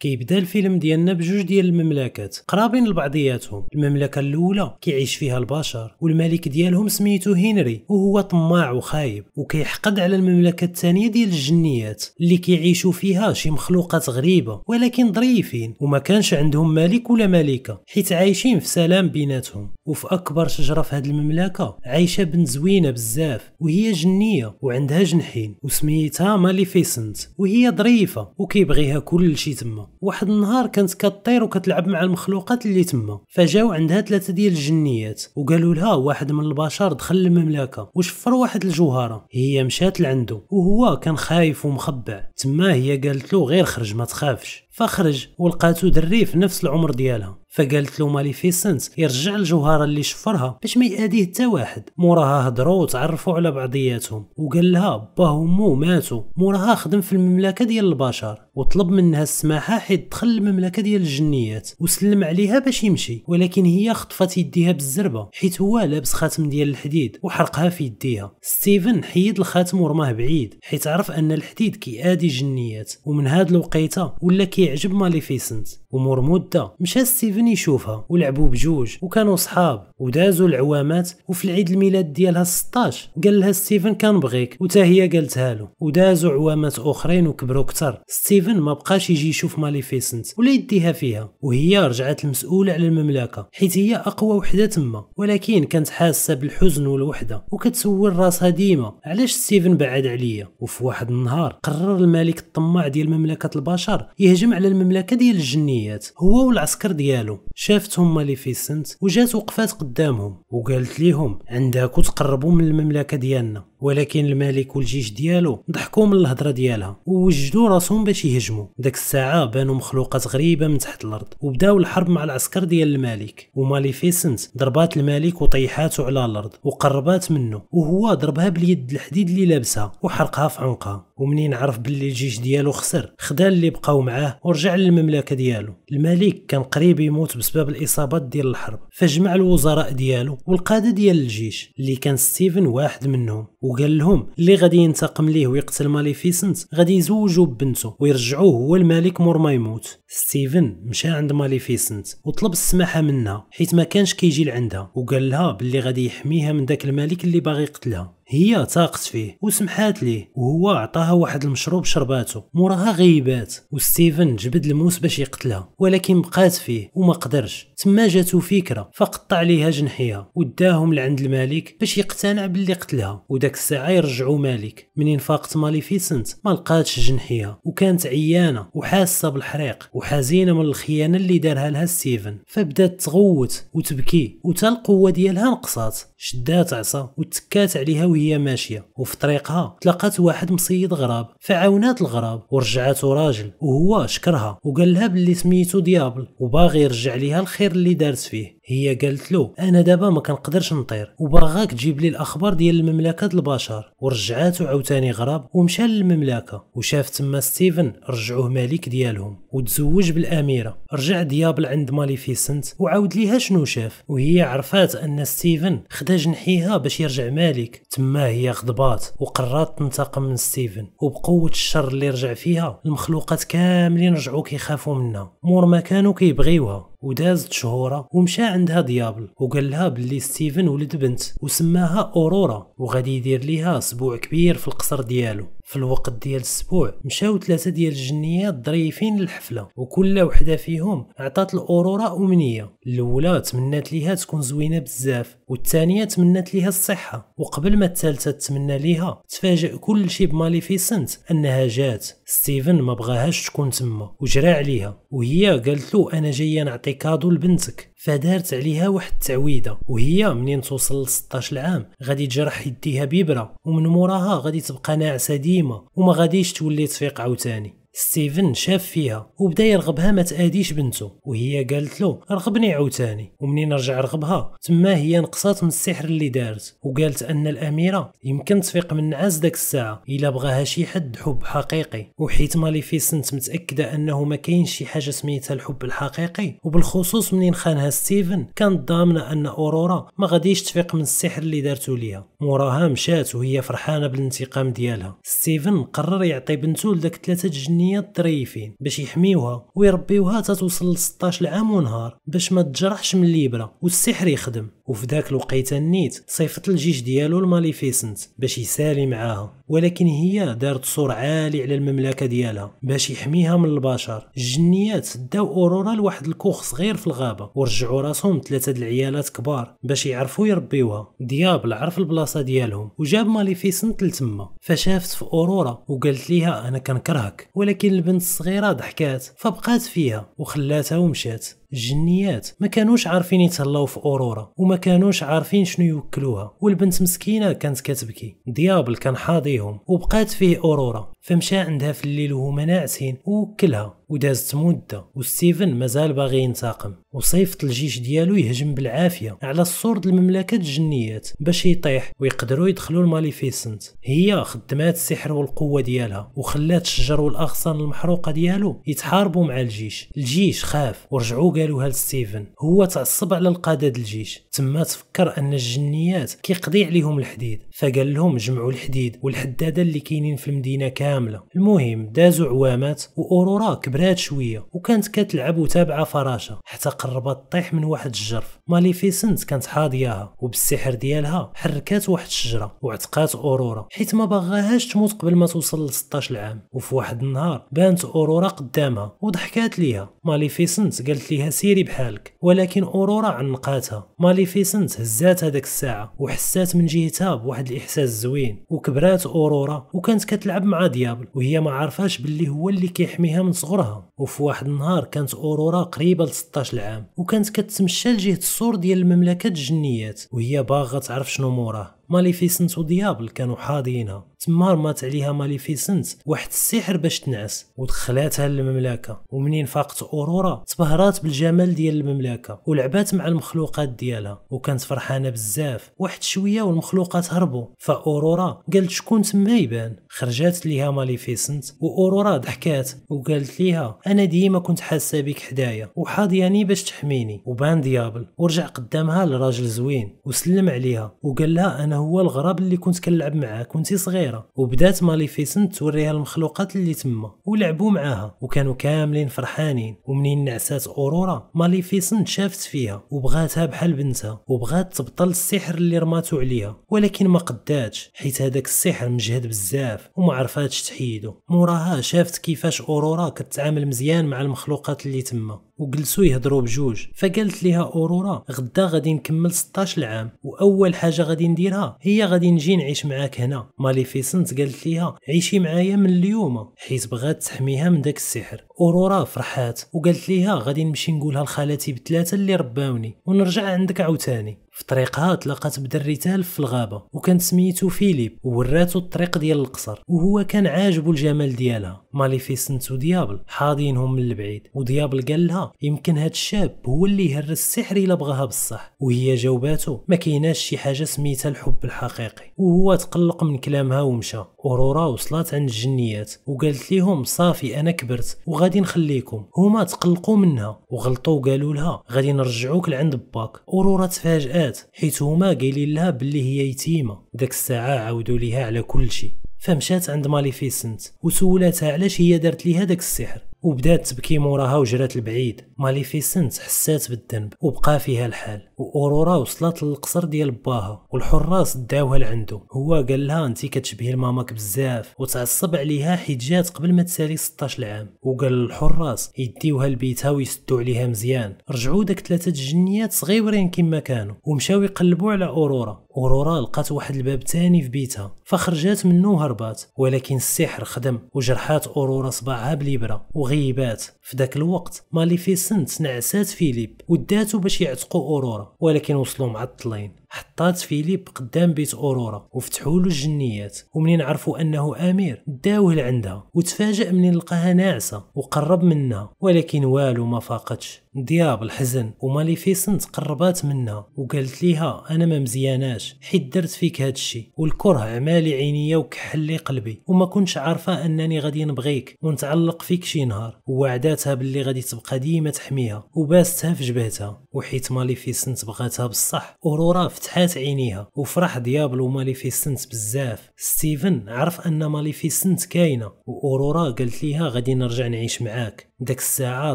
كيبدا الفيلم ديالنا بجوج ديال المملكات قرابين لبعضياتهم المملكه الاولى كيعيش فيها البشر والملك ديالهم سميتو هنري وهو طماع وخايب وكيحقد على المملكه الثانيه ديال الجنيات اللي كيعيشوا فيها شي مخلوقات غريبه ولكن ظريفين وما كانش عندهم ملك ولا ملكه حيت عايشين في سلام بيناتهم وفي اكبر شجره في هذه المملكه عايشه بنت زوينه بزاف وهي جنيه وعندها جنحين وسميتها ماليفيسنت وهي ظريفه وكيبغيها كل شي تما واحد النهار كانت كطير وكتلعب مع المخلوقات اللي تما فجاو عندها ثلاثه ديال الجنيات وقالوا لها واحد من البشر دخل المملكه وشفر واحد الجوهره هي مشات لعنده وهو كان خايف ومخبع تما هي قالت له غير خرج ما تخافش فخرج ولقاتو دري في نفس العمر ديالها فقالت له ماليفيسنت يرجع الجوهره اللي شفرها باش ما يأذيه حتى واحد موراها هضروا وتعرفوا على بعضياتهم وقال لها باه ومو ماتوا موراها خدم في المملكه ديال البشر وطلب منها السماحه حيت دخل المملكه ديال الجنيات وسلم عليها باش يمشي ولكن هي خطفت يديها بالزربه حيت هو لابس خاتم ديال الحديد وحرقها في يديها ستيفن حيد الخاتم ورماه بعيد حيت عرف ان الحديد كيأذي جنيات ومن هاد الوقيته ولا كي كيعجب ماليفيسنت ومور مده مشى ستيفن يشوفها ولعبوا بجوج وكانوا صحاب ودازوا العوامات وفي العيد الميلاد ديالها 16 قال لها ستيفن كنبغيك وتا هي قالتها له ودازوا عوامات اخرين وكبروا كتر ستيفن ما بقاش يجي يشوف ماليفيسنت ولا يديها فيها وهي رجعت المسؤوله على المملكه حيت هي اقوى وحده تما ولكن كانت حاسه بالحزن والوحده وكتسول راسها ديما علاش ستيفن بعد عليا وفي واحد النهار قرر الملك الطماع ديال مملكه البشر يهجم على المملكه ديال الجنيه الامكانيات هو والعسكر ديالو شافتهم ماليفيسنت وجات وقفات قدامهم وقالت ليهم عندكم تقربوا من المملكه ديالنا ولكن الملك والجيش ديالو ضحكوا من الهضره ديالها ووجدوا راسهم باش يهجموا داك الساعه بانوا مخلوقات غريبه من تحت الارض وبداو الحرب مع العسكر ديال الملك وماليفيسنت ضربات الملك وطيحاته على الارض وقربات منه وهو ضربها باليد الحديد اللي لابسها وحرقها في عنقها ومنين عرف باللي الجيش ديالو خسر خدا اللي بقاو معاه ورجع للمملكه ديالو الملك كان قريب يموت بسبب الاصابات ديال الحرب فجمع الوزراء ديالو والقاده ديال الجيش اللي كان ستيفن واحد منهم وقال لهم اللي غادي ينتقم ليه ويقتل ماليفيسنت غادي يزوجو ببنته ويرجعوه هو الملك مور ما يموت ستيفن مشى عند ماليفيسنت وطلب السماحه منها حيت ما كانش كيجي لعندها وقال لها باللي غادي يحميها من داك الملك اللي باغي يقتلها هي تاقت فيه وسمحات ليه وهو عطاها واحد المشروب شرباتو موراها غيبات وستيفن جبد الموس باش يقتلها ولكن بقات فيه وما قدرش تما جاتو فكره فقطع ليها جنحيها وداهم لعند الملك باش يقتنع باللي قتلها وداك الساعه يرجعوا مالك منين فاقت ماليفيسنت ما لقاتش جنحيها وكانت عيانه وحاسه بالحريق وحزينه من الخيانه اللي دارها لها ستيفن فبدات تغوت وتبكي وتا القوه ديالها نقصات شدات عصا وتكات عليها وي وهي ماشيه وفي طريقها تلاقات واحد مصيد غراب فعاونات الغراب ورجعته راجل وهو شكرها وقال لها باللي سميتو ديابل وباغي يرجع ليها الخير اللي دارت فيه هي قالت له انا دابا ما كنقدرش نطير وباغاك تجيب لي الاخبار ديال المملكه البشر ورجعاتو عاوتاني غراب ومشى للمملكه وشاف تما ستيفن رجعوه ملك ديالهم وتزوج بالاميره رجع ديابل عند ماليفيسنت وعاود ليها شنو شاف وهي عرفات ان ستيفن خدا جنحيها باش يرجع مالك تما هي غضبات وقررت تنتقم من ستيفن وبقوه الشر اللي رجع فيها المخلوقات كاملين رجعوا كيخافوا منها مور ما كانوا كيبغيوها ودازت شهورة ومشى عندها ديابل وقال لها باللي ستيفن ولد بنت وسماها اورورا وغادي يدير ليها اسبوع كبير في القصر ديالو في الوقت ديال الاسبوع مشاو ثلاثه ديال الجنيات ظريفين للحفله وكل وحده فيهم عطات الاورورا امنيه الاولى تمنات ليها تكون زوينه بزاف والثانيه تمنات ليها الصحه وقبل ما الثالثه تتمنى ليها تفاجئ كل شيء بماليفيسنت انها جات ستيفن ما بغاهاش تكون تما وجرى عليها وهي قالت له انا جايه نعطي كادو لبنتك فدارت عليها واحد التعويده وهي منين توصل ل 16 عام غادي تجرح يديها بابره ومن موراها غادي تبقى ناعسه ديما وما غاديش تولي تفيق عاوتاني ستيفن شاف فيها وبدا يرغبها ما تاديش بنته وهي قالت له رغبني عاوتاني ومنين رجع رغبها تما هي نقصات من السحر اللي دارت وقالت ان الاميره يمكن تفيق من نعاس داك الساعه الا بغاها شي حد حب حقيقي وحيت ماليفيسنت متاكده انه ما كاينش شي حاجه سميتها الحب الحقيقي وبالخصوص منين خانها ستيفن كانت ضامنه ان اورورا ما غاديش تفيق من السحر اللي دارتو ليها موراها مشات وهي فرحانه بالانتقام ديالها ستيفن قرر يعطي بنته لداك ثلاثه الجنيه الطريفين باش يحميوها ويربيوها تتوصل ل 16 عام ونهار باش ما تجرحش من الليبرة والسحر يخدم وفي ذاك الوقيته نيت صيفط الجيش ديالو الماليفيسنت باش يسالي معاها ولكن هي دارت سور عالي على المملكه ديالها باش يحميها من البشر الجنيات داو اورورا لواحد الكوخ صغير في الغابه ورجعوا راسهم ثلاثه العيالات كبار باش يعرفوا يربيوها ديابل عرف البلاصه ديالهم وجاب ماليفيسنت لتما فشافت في اورورا وقالت ليها انا كنكرهك ولكن البنت الصغيره ضحكات فبقات فيها وخلاتها ومشات جنيات ما كانوش عارفين يتهلاو في اورورا وما كانوش عارفين شنو يوكلوها والبنت مسكينه كانت كتبكي ديابل كان حاضيهم وبقات فيه اورورا فمشى عندها في الليل وهما ناعسين ووكلها ودازت مده وستيفن مازال باغي ينتقم وصيفط الجيش ديالو يهجم بالعافيه على السور المملكه الجنيات باش يطيح ويقدروا يدخلوا الماليفيسنت هي خدمات السحر والقوه ديالها وخلات الشجر والاغصان المحروقه ديالو يتحاربوا مع الجيش الجيش خاف ورجعوا قالوها لستيفن هو تعصب على القاده الجيش تما تفكر ان الجنيات كيقضي عليهم الحديد فقال لهم جمعوا الحديد والحداده اللي كاينين في المدينه كامله المهم دازوا عوامات واورورا كبرات شويه وكانت كتلعب وتابعه فراشه حتى قربت طيح من واحد الجرف ماليفيسنت كانت حاضياها وبالسحر ديالها حركات واحد الشجره وعتقات اورورا حيت ما باغاهاش تموت قبل ما توصل ل 16 عام وفي واحد النهار بانت اورورا قدامها وضحكات ليها ماليفيسنت قالت ليها سيري بحالك ولكن اورورا عنقاتها ماليفيسنت ماليفيسنت هزات هذاك الساعه وحسات من جهتها بواحد الاحساس زوين وكبرات اورورا وكانت كتلعب مع ديابل وهي ما عارفاش باللي هو اللي كيحميها من صغرها وفي واحد النهار كانت اورورا قريبه ل 16 عام وكانت كتمشى لجهه السور ديال المملكه الجنيات وهي باغا تعرف شنو موراه ماليفيسنت وديابل كانوا حاضينها تما رمات عليها ماليفيسنت واحد السحر باش تنعس ودخلاتها للمملكه ومنين فاقت اورورا تبهرات بالجمال ديال المملكه ولعبات مع المخلوقات ديالها وكانت فرحانه بزاف واحد شويه والمخلوقات هربوا فاورورا قالت شكون تما يبان خرجات ليها ماليفيسنت واورورا ضحكات وقالت ليها انا ديما كنت حاسه بك حدايا وحاضياني باش تحميني وبان ديابل ورجع قدامها لراجل زوين وسلم عليها وقال لها انا هو الغراب اللي كنت كنلعب معاه كنتي صغيره وبدات ماليفيسنت توريها المخلوقات اللي تما ولعبوا معاها وكانوا كاملين فرحانين ومنين نعسات اورورا ماليفيسنت شافت فيها وبغاتها بحال بنتها وبغات تبطل السحر اللي رماتو عليها ولكن ما قداتش حيت هذاك السحر مجهد بزاف وما عرفاتش تحيدو موراها شافت كيفاش اورورا كتعامل مزيان مع المخلوقات اللي تما وجلسوا يهضروا بجوج فقالت ليها اورورا غدا غادي نكمل 16 عام واول حاجه غادي نديرها هي غادي نجي نعيش معاك هنا ماليفيسنت قالت ليها عيشي معايا من اليوم حيت بغات تحميها من داك السحر اورورا فرحات وقالت ليها غادي نمشي نقولها لخالاتي بثلاثه اللي رباوني ونرجع عندك عاوتاني في طريقها تلاقات بدري تالف في الغابه وكانت سميتو فيليب ووراتو الطريق ديال القصر وهو كان عاجبو الجمال ديالها ماليفيسنت وديابل حاضينهم من البعيد وديابل قال لها يمكن هاد الشاب هو اللي يهرس السحر الا بغاها بصح وهي جاوباتو ما كايناش شي حاجه سميتها الحب الحقيقي وهو تقلق من كلامها ومشى اورورا وصلات عند الجنيات وقالت لهم صافي انا كبرت وغادي نخليكم هما تقلقوا منها وغلطوا وقالوا لها غادي نرجعوك لعند باك اورورا تفاجات الفئات حيث هما قايلين لها باللي هي يتيمه داك الساعه عاودوا ليها على كل شيء فمشات عند ماليفيسنت وسولتها علاش هي دارت ليها داك السحر وبدات تبكي موراها وجرات لبعيد ماليفيسنت حسات بالذنب وبقى فيها الحال واورورا وصلت للقصر ديال باها والحراس داوها لعندو هو قال لها انت كتشبهي لماماك بزاف وتعصب عليها حيت جات قبل ما تسالي 16 عام وقال للحراس يديوها لبيتها ويسدو عليها مزيان رجعوا داك ثلاثه الجنيات صغيورين كما كانوا ومشاو يقلبوا على اورورا اورورا لقات واحد الباب تاني في بيتها فخرجات منه وهربات ولكن السحر خدم وجرحات اورورا صباعها بالابره وغيبات في ذاك الوقت ماليفيسنت نعسات فيليب وداتو باش يعتقوا اورورا ولكن وصلوا معطلين حطات فيليب قدام بيت اورورا وفتحوا له الجنيات ومنين عرفوا انه امير داوه لعندها وتفاجأ منين لقاها ناعسه وقرب منها ولكن والو ما فاقتش دياب الحزن وماليفيسنت قربات منها وقالت ليها انا ما مزياناش حيت درت فيك هادشي والكره عمالي عينيا وكحل لي قلبي وما كنتش عارفه انني غادي نبغيك ونتعلق فيك شي نهار ووعداتها باللي غادي تبقى ديما تحميها وباستها في جبهتها وحيت ماليفيسنت بغاتها بصح اورورا فتحات عينيها وفرح ديابل ماليفيسنت بزاف ستيفن عرف ان ماليفيسنت كاينه واورورا قالت ليها غادي نرجع نعيش معاك داك الساعة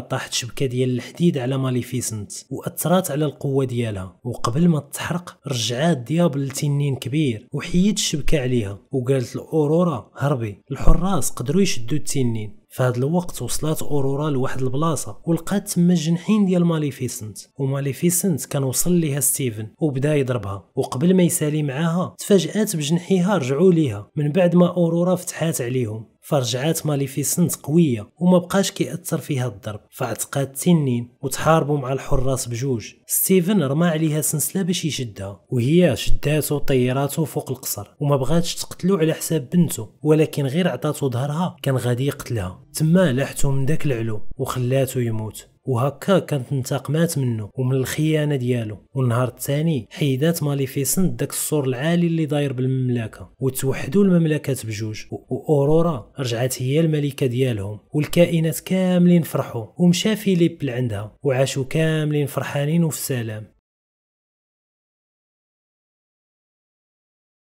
طاحت شبكة ديال الحديد على ماليفيسنت وأثرات على القوة ديالها وقبل ما تحرق رجعات ديابل لتنين كبير وحيد الشبكة عليها وقالت لأورورا هربي الحراس قدروا يشدوا التنين فهاد الوقت وصلات اورورا لواحد البلاصه ولقات تما الجنحين ديال ماليفيسنت وماليفيسنت كان وصل ليها ستيفن وبدا يضربها وقبل ما يسالي معاها تفاجات بجنحيها رجعوا ليها من بعد ما اورورا فتحات عليهم فرجعات ماليفيسنت قوية وما بقاش كيأثر فيها الضرب فاعتقد تنين وتحاربوا مع الحراس بجوج ستيفن رمى عليها سنسلة باش يشدها وهي شداتو طيراتو فوق القصر وما بغاتش تقتلو على حساب بنته ولكن غير عطاتو ظهرها كان غادي يقتلها تما لاحتو من داك العلو وخلاتو يموت وهكا كانت انتقمات منه ومن الخيانه ديالو والنهار الثاني حيدات ماليفيسنت داك السور العالي اللي داير بالمملكه وتوحدوا المملكات بجوج واورورا رجعت هي الملكه ديالهم والكائنات كاملين فرحوا ومشى فيليب لعندها وعاشوا كاملين فرحانين وفي سلام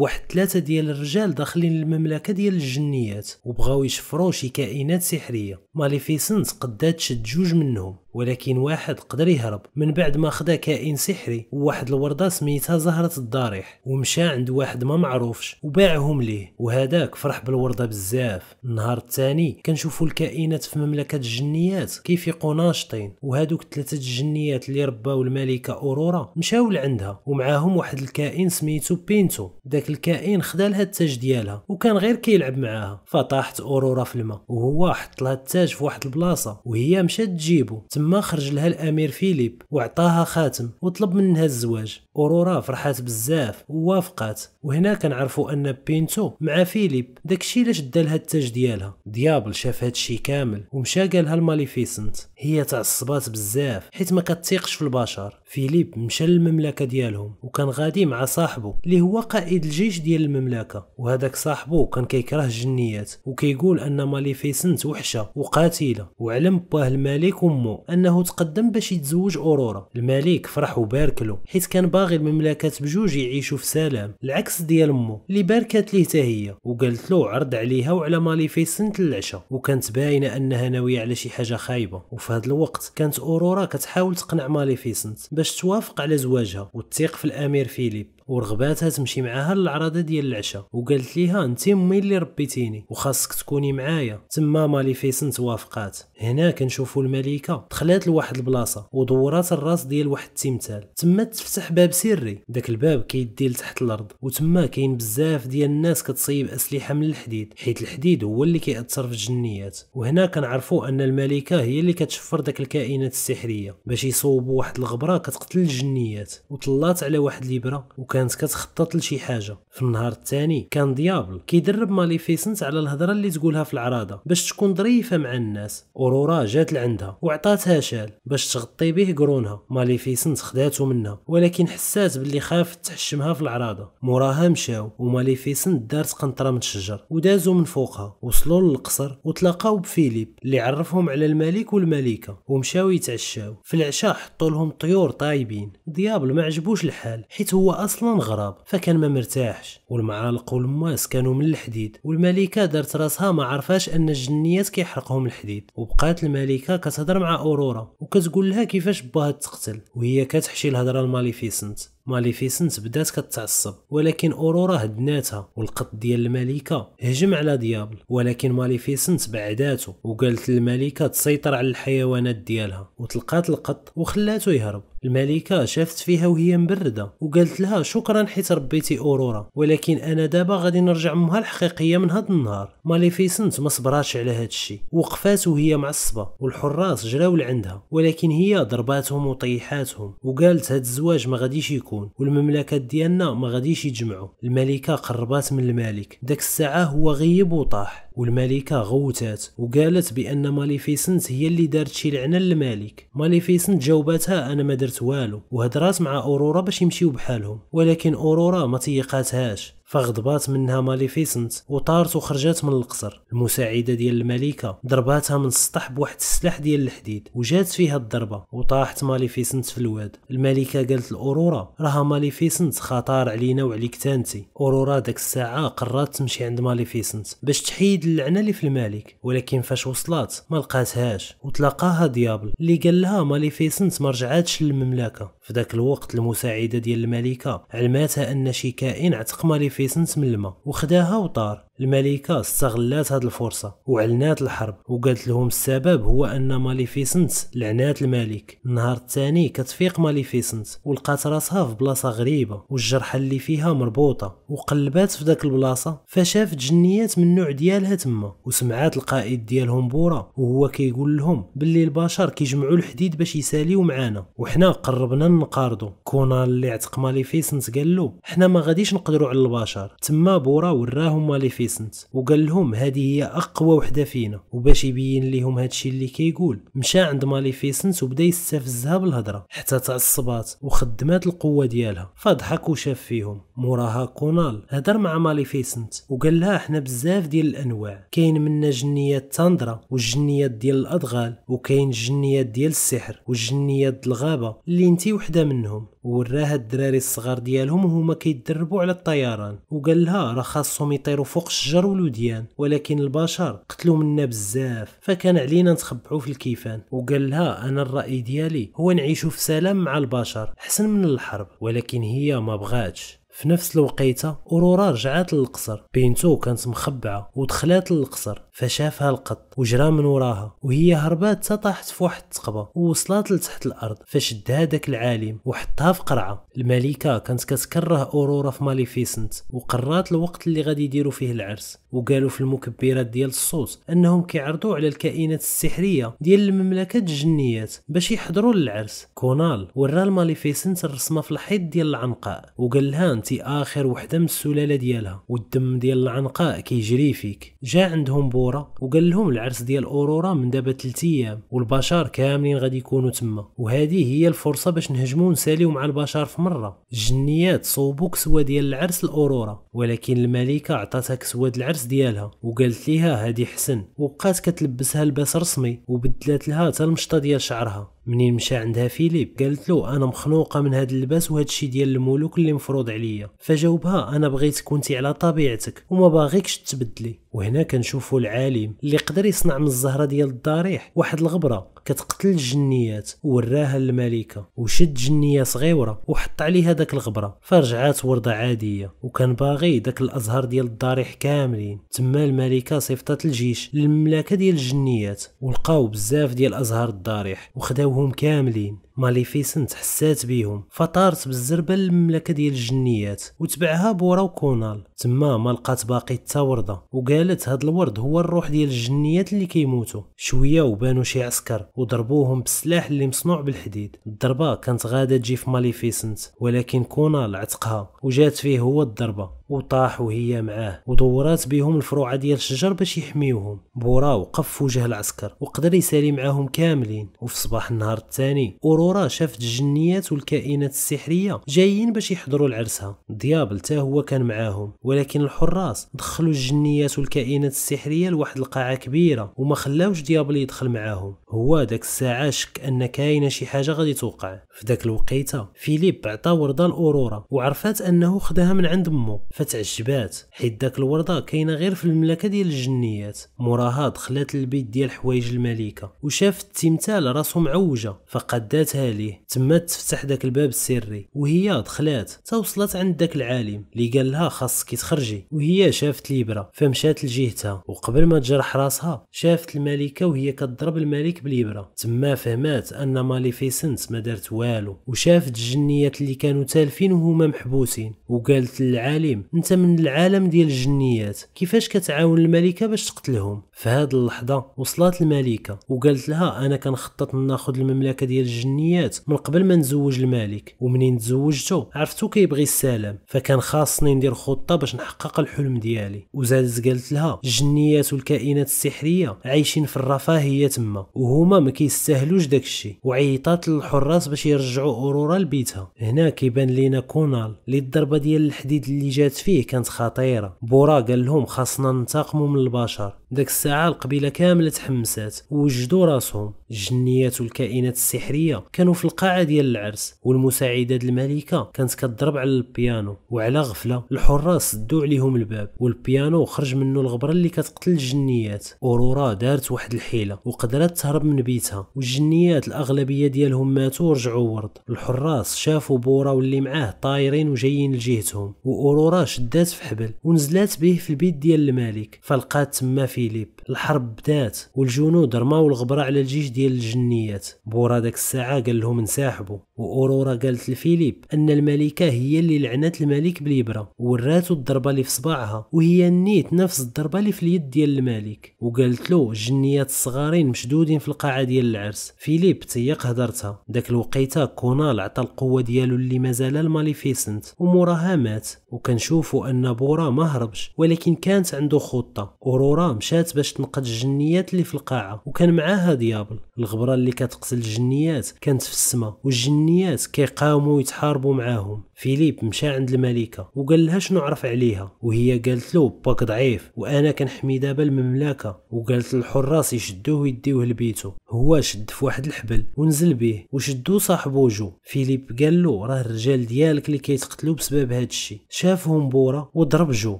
واحد ثلاثة ديال الرجال داخلين المملكة ديال الجنيات وبغاو يشفروا شي كائنات سحرية ماليفيسنت قدات شد جوج منهم ولكن واحد قدر يهرب من بعد ما خدا كائن سحري وواحد الوردة سميتها زهرة الضريح ومشى عند واحد ما معروفش وباعهم ليه وهذاك فرح بالوردة بزاف النهار الثاني كنشوفوا الكائنات في مملكة الجنيات كيف ناشطين وهذوك ثلاثة الجنيات اللي رباو الملكة أورورا مشاو لعندها ومعاهم واحد الكائن سميتو بينتو داك الكائن خدا لها التاج ديالها وكان غير كيلعب معاها فطاحت أورورا في الماء وهو حط لها التاج في واحد البلاصة وهي مشات تجيبو تما خرج لها الامير فيليب وعطاها خاتم وطلب منها الزواج اورورا فرحات بزاف ووافقات وهنا كنعرفوا ان بينتو مع فيليب داكشي علاش دا لها التاج ديالها ديابل شاف هادشي كامل ومشى قالها الماليفيسنت هي تعصبات بزاف حيت ما كتيقش في البشر فيليب مشى للمملكه ديالهم وكان غادي مع صاحبه اللي هو قائد الجيش ديال المملكه وهذاك صاحبه كان كيكره الجنيات وكيقول ان ماليفيسنت وحشه وقاتله وعلم باه الملك امه انه تقدم باش يتزوج اورورا الملك فرح وبارك له حيت كان باغي باغي مملكات بجوج يعيشوا في سلام العكس ديال امه اللي باركات ليه حتى هي وقالت له عرض عليها وعلى مالي في سنت العشاء وكانت باينه انها ناويه على شي حاجه خايبه وفي هذا الوقت كانت اورورا كتحاول تقنع مالي ماليفيسنت باش توافق على زواجها وتثيق في الامير فيليب ورغباتها تمشي معاها للعرضه ديال العشاء وقالت ليها انت امي اللي ربيتيني وخاصك تكوني معايا تما ماليفيسنت وافقات هنا كنشوفوا الملكه دخلات لواحد البلاصه ودورات الراس ديال واحد التمثال تما تفتح باب سري داك الباب كيدي لتحت الارض وتما كاين بزاف ديال الناس كتصيب اسلحه من الحديد حيت الحديد هو اللي كيأثر في الجنيات وهنا كنعرفوا ان الملكه هي اللي كتشفر داك الكائنات السحريه باش يصوبوا واحد الغبره كتقتل الجنيات وطلات على واحد الابره وكان كانت كتخطط لشي حاجه في النهار الثاني كان ديابل كيدرب ماليفيسنت على الهضره اللي تقولها في العراضه باش تكون ظريفه مع الناس اورورا جات لعندها وعطاتها شال باش تغطي به قرونها ماليفيسنت خداتو منها ولكن حسات باللي خافت تحشمها في العراضه موراها مشاو وماليفيسنت دارت قنطره من الشجر ودازوا من فوقها وصلوا للقصر وتلاقاو بفيليب اللي عرفهم على الملك والملكه ومشاو يتعشاو في العشاء حطوا لهم طيور طايبين ديابل ما عجبوش الحال حيت هو اصلا هو غراب فكان ما مرتاحش والمعالق والماس كانوا من الحديد والملكة دارت راسها ما عرفاش ان الجنيات كيحرقهم الحديد وبقات الملكة كتهضر مع اورورا وكتقول لها كيفاش باها تقتل وهي كتحشي الهضرة الماليفيسنت ماليفيسنت بدات كتعصب ولكن اورورا هدناتها والقط ديال الملكه هجم على ديابل ولكن ماليفيسنت بعداتو وقالت للملكه تسيطر على الحيوانات ديالها وتلقات القط وخلاته يهرب الملكه شافت فيها وهي مبرده وقالت لها شكرا حيت ربيتي اورورا ولكن انا دابا غادي نرجع امها الحقيقيه من هذا النهار ماليفيسنت ما صبراتش على هذا الشيء وقفات وهي معصبه والحراس جراو لعندها ولكن هي ضرباتهم وطيحاتهم وقالت هذا الزواج ما غاديش يكون يكون والمملكات ديالنا ما غاديش يجمعوا الملكه قربات من الملك داك الساعه هو غيب وطاح والملكه غوتات وقالت بان ماليفيسنت هي اللي دارت شي لعنه للملك ماليفيسنت جاوبتها انا ما درت والو وهدرات مع اورورا باش يمشيو بحالهم ولكن اورورا ما تيقاتهاش فغضبات منها ماليفيسنت وطارت وخرجت من القصر المساعده ديال الملكه ضرباتها من السطح بواحد السلاح ديال الحديد وجات فيها الضربه وطاحت ماليفيسنت في الواد الملكه قالت لاورورا راها ماليفيسنت خطار علينا وعليك تانتي اورورا داك الساعه قررت تمشي عند ماليفيسنت باش تحيد اللعنه اللي في الملك ولكن فاش وصلات ما لقاتهاش وتلاقاها ديابل اللي قال لها ماليفيسنت ما رجعاتش للمملكه في ذاك الوقت المساعده ديال الملكه علماتها ان شي كائن عتق ماليفيسنت من الماء وخداها وطار الملكه استغلات هذه الفرصه وعلنات الحرب وقالت لهم السبب هو ان ماليفيسنت لعنات الملك النهار الثاني كتفيق ماليفيسنت ولقات راسها في بلاصه غريبه والجرحى اللي فيها مربوطه وقلبات في ذاك البلاصه فشافت جنيات من النوع ديالها تما وسمعات القائد ديالهم بورا وهو كيقول لهم باللي البشر كيجمعوا الحديد باش يساليو معانا وحنا قربنا نقارضو كونان اللي عتق ماليفيسنت قال له حنا ما غاديش نقدروا على البشر تما بورا وراهم ماليفيسنت وقال لهم هذه هي اقوى وحده فينا وباش يبين لهم هادشي اللي كيقول مشى عند ماليفيسنت وبدا يستفزها بالهضره حتى تعصبات وخدمات القوه ديالها فضحك وشاف فيهم موراها كونال هضر مع ماليفيسنت وقال لها حنا بزاف ديال الانواع كاين منا جنيات تاندرا والجنيات ديال الادغال وكاين جنيات ديال السحر والجنيات الغابه اللي انت وحده منهم وراها الدراري الصغار ديالهم وهما كيتدربوا على الطيران وقال لها راه خاصهم يطيروا فوق الشجر والوديان ولكن البشر قتلوا منا بزاف فكان علينا نتخبعوا في الكيفان وقال لها انا الراي ديالي هو نعيشوا في سلام مع البشر احسن من الحرب ولكن هي ما بغاتش في نفس الوقيته اورورا رجعات للقصر بنتو كانت مخبعه ودخلات للقصر فشافها القط وجرى من وراها وهي هربات تطاحت في واحد التقبه ووصلت لتحت الارض فشدها داك العالم وحطها في قرعه الملكه كانت كتكره اورورا في ماليفيسنت وقرات الوقت اللي غادي يديروا فيه العرس وقالوا في المكبرات ديال الصوت انهم كيعرضوا على الكائنات السحريه ديال المملكه الجنيات باش يحضروا للعرس كونال ورا الماليفيسنت الرسمه في الحيط ديال العنقاء وقال لها انت انتي اخر وحده من السلاله ديالها والدم ديال العنقاء كيجري فيك جا عندهم بورا وقال لهم العرس ديال اورورا من دابا 3 ايام والبشر كاملين غادي يكونوا تما وهذه هي الفرصه باش نهجموا ونساليو مع البشر في مره الجنيات صوبوا كسوه ديال العرس الاورورا ولكن الملكه عطاتها كسوه العرس ديالها وقالت ليها هادي حسن وبقات كتلبسها لباس رسمي وبدلات لها حتى المشطه ديال شعرها منين مشى عندها فيليب قالت له انا مخنوقه من هذا اللباس وهذا الشيء ديال الملوك اللي مفروض عليا فجاوبها انا بغيت كنتي على طبيعتك وما باغيكش تبدلي وهنا كنشوفوا العالم اللي قدر يصنع من الزهره ديال الضريح واحد الغبره كتقتل الجنيات وراها للملكه وشد جنيه صغيره وحط عليها داك الغبره فرجعات ورده عاديه وكان باغي داك الازهار ديال الضريح كاملين تما الملكه صيفطات الجيش للمملكه ديال الجنيات ولقاو بزاف ديال ازهار الضريح وخداوهم كاملين ماليفيسنت حسات بيهم فطارت بالزربه للمملكه ديال الجنيات وتبعها بورا وكونال تما ما لقات باقي حتى ورده وقالت هاد الورد هو الروح ديال الجنيات اللي كيموتوا شويه وبانوا شي عسكر وضربوهم بالسلاح اللي مصنوع بالحديد الضربه كانت غاده تجي في ماليفيسنت ولكن كونال عتقها وجات فيه هو الضربه وطاح وهي معاه ودورات بهم الفروعة ديال الشجر باش يحميوهم بورا وقف وجه العسكر وقدر يسالي معاهم كاملين وفي صباح النهار الثاني دورة شافت الجنيات والكائنات السحرية جايين باش يحضروا لعرسها ديابل حتى هو كان معاهم ولكن الحراس دخلوا الجنيات والكائنات السحرية لواحد القاعة كبيرة وما خلاوش ديابل يدخل معاهم هو داك الساعة شك أن كاينة شي حاجة غادي توقع في داك الوقيته فيليب عطا ورده لاورورا وعرفات انه خداها من عند مو فتعجبات حيت داك الورده كاينه غير في المملكه ديال الجنيات موراها دخلت للبيت ديال حوايج الملكه وشافت التمثال راسو معوجه فقدات ليه تما تفتح داك الباب السري وهي دخلات توصلت عند داك العالم اللي قال لها خاصك تخرجي وهي شافت الابره فمشات لجهتها وقبل ما تجرح راسها شافت الملكه وهي كضرب الملك بالابره تما فهمات ان ماليفيسنت ما دارت والو وشافت الجنيات اللي كانوا تالفين وهما محبوسين وقالت للعالم انت من العالم ديال الجنيات كيفاش كتعاون الملكه باش تقتلهم في هذه اللحظه وصلت الملكه وقالت لها انا كنخطط ناخذ المملكه ديال الجنيات النيات من قبل ما نزوج الملك ومنين تزوجته عرفتو كيبغي السلام فكان خاصني ندير خطه باش نحقق الحلم ديالي وزادت قالت لها الجنيات والكائنات السحريه عايشين في الرفاهيه تما وهما ما كيستاهلوش داكشي وعيطات للحراس باش يرجعوا اورورا لبيتها هنا كيبان لينا كونال اللي الضربه ديال الحديد اللي جات فيه كانت خطيره بورا قال لهم خاصنا ننتقموا من البشر داك الساعه القبيله كامله تحمست ووجدوا راسهم الجنيات والكائنات السحريه كانوا في القاعه ديال العرس والمساعده الملكه كانت كضرب على البيانو وعلى غفله الحراس سدوا عليهم الباب والبيانو خرج منه الغبره اللي كتقتل الجنيات اورورا دارت واحد الحيله وقدرت تهرب من بيتها والجنيات الاغلبيه ديالهم ماتوا ورجعوا ورد الحراس شافوا بورا واللي معاه طايرين وجايين لجهتهم واورورا شدات في حبل ونزلات به في البيت ديال الملك فلقات تما فيليب الحرب بدات والجنود رماو الغبره على الجيش ديال ديال الجنيات بورا داك الساعه قال لهم انسحبوا وأورورا قالت لفيليب أن الملكة هي اللي لعنت الملك بالإبرة وراتو الضربة اللي في صباعها وهي نيت نفس الضربة اللي في اليد ديال الملك وقالت له الجنيات الصغارين مشدودين في القاعة ديال العرس فيليب تيق هدرتها داك الوقيته كونال عطى القوة ديالو اللي مازال الماليفيسنت وموراها مات وكنشوفوا أن بورا ما هربش ولكن كانت عنده خطة أورورا مشات باش تنقذ الجنيات اللي في القاعة وكان معاها ديابل الغبرة اللي كتقتل الجنيات كانت في السماء والجنيات الناس كيقاوموا يتحاربوا معاهم فيليب مشى عند الملكه وقال لها شنو عرف عليها وهي قالت له باك ضعيف وانا كنحمي دابا المملكه وقالت للحراس يشدوه ويديوه لبيته هو شد في واحد الحبل ونزل به وشدو صاحبو جو فيليب قال له راه الرجال ديالك اللي كيتقتلوا بسبب هذا الشيء شافهم بورا وضرب جو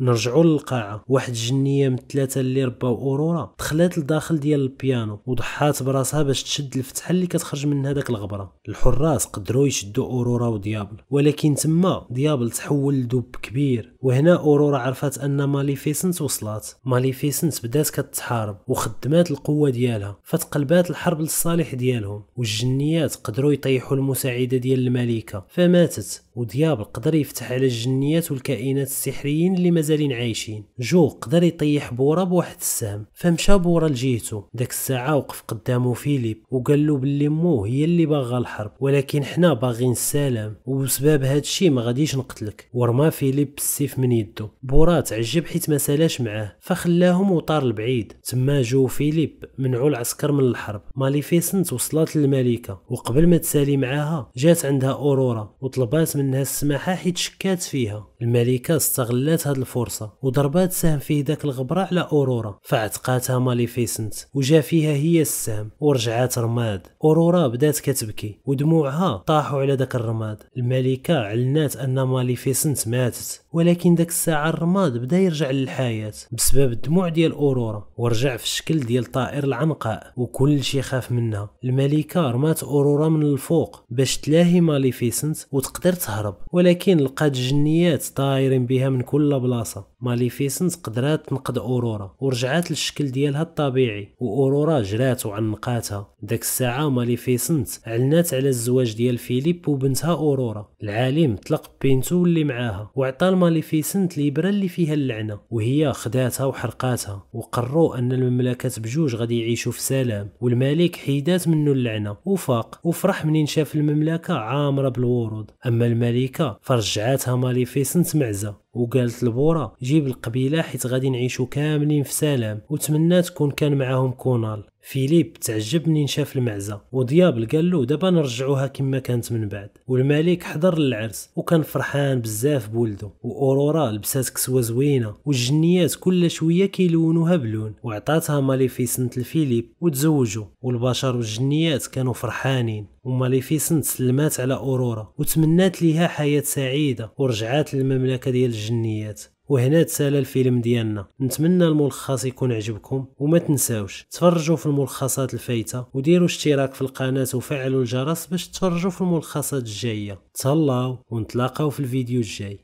نرجعوا للقاعه واحد الجنيه من الثلاثه اللي رباو اورورا دخلات لداخل ديال البيانو وضحات براسها باش تشد الفتحه اللي كتخرج من هذاك الغبره الحراس قدروا يشدوا اورورا وديابل ولكن تما ديابل تحول لدب كبير وهنا اورورا عرفت ان ماليفيسنت وصلات ماليفيسنت بدات كتحارب وخدمات القوه ديالها فتقلبات الحرب للصالح ديالهم والجنيات قدروا يطيحوا المساعده ديال الملكه فماتت وديابل قدر يفتح على الجنيات والكائنات السحريين اللي مازال مازالين عايشين جو قدر يطيح بورا بواحد السهم فمشى بورا لجيتو داك الساعه وقف قدامو فيليب وقال له باللي مو هي اللي باغا الحرب ولكن حنا باغين السلام وبسبب هادشي ما غاديش نقتلك ورمى فيليب السيف من يدو بورا تعجب حيت ما سالاش معاه فخلاهم وطار لبعيد تما جو فيليب منعو العسكر من الحرب ماليفيسنت وصلت للملكه وقبل ما تسالي معاها جات عندها اورورا وطلبات منها السماحه حيت شكات فيها الملكه استغلت هاد الفرصه الفرصة وضربات سهم في ذاك الغبرة على أورورا فعتقاتها ماليفيسنت وجا فيها هي السهم ورجعات رماد أورورا بدات كتبكي ودموعها طاحوا على ذاك الرماد الملكة علنات أن ماليفيسنت ماتت ولكن ذاك الساعة الرماد بدا يرجع للحياة بسبب الدموع ديال أورورا ورجع في الشكل ديال طائر العنقاء وكل شي خاف منها الملكة رمات أورورا من الفوق باش تلاهي ماليفيسنت وتقدر تهرب ولكن لقات جنيات طايرين بها من كل بلاصة Hasan. ماليفيسنت قدرات تنقد اورورا ورجعات للشكل ديالها الطبيعي واورورا جرات وعنقاتها داك الساعه ماليفيسنت علنات على الزواج ديال فيليب وبنتها اورورا العالم طلق بينتو اللي معاها وعطى ماليفيسنت ليبرا اللي فيها اللعنه وهي خداتها وحرقاتها وقروا ان المملكه بجوج غادي يعيشوا في سلام والملك حيدات منه اللعنه وفاق وفرح منين شاف المملكه عامره بالورود اما الملكه فرجعاتها ماليفيسنت معزه وقالت البورا جيب القبيله حيت غادي نعيشو كاملين في سلام وتمنى تكون كان معاهم كونال فيليب تعجب منين شاف المعزه وديابل قال له دابا نرجعوها كما كانت من بعد والملك حضر للعرس وكان فرحان بزاف بولدو واورورا لبسات كسوه زوينه والجنيات كل شويه كيلونوها بلون وعطاتها ماليفيسنت لفيليب وتزوجوا والبشر والجنيات كانوا فرحانين وماليفيسنت سلمات على اورورا وتمنات ليها حياه سعيده ورجعات للمملكه ديال الجنيات وهنا تسالى الفيلم ديالنا نتمنى الملخص يكون عجبكم وما تنساوش تفرجوا في الملخصات الفايته وديروا اشتراك في القناه وفعلوا الجرس باش تفرجوا في الملخصات الجايه تهلاو ونتلاقاو في الفيديو الجاي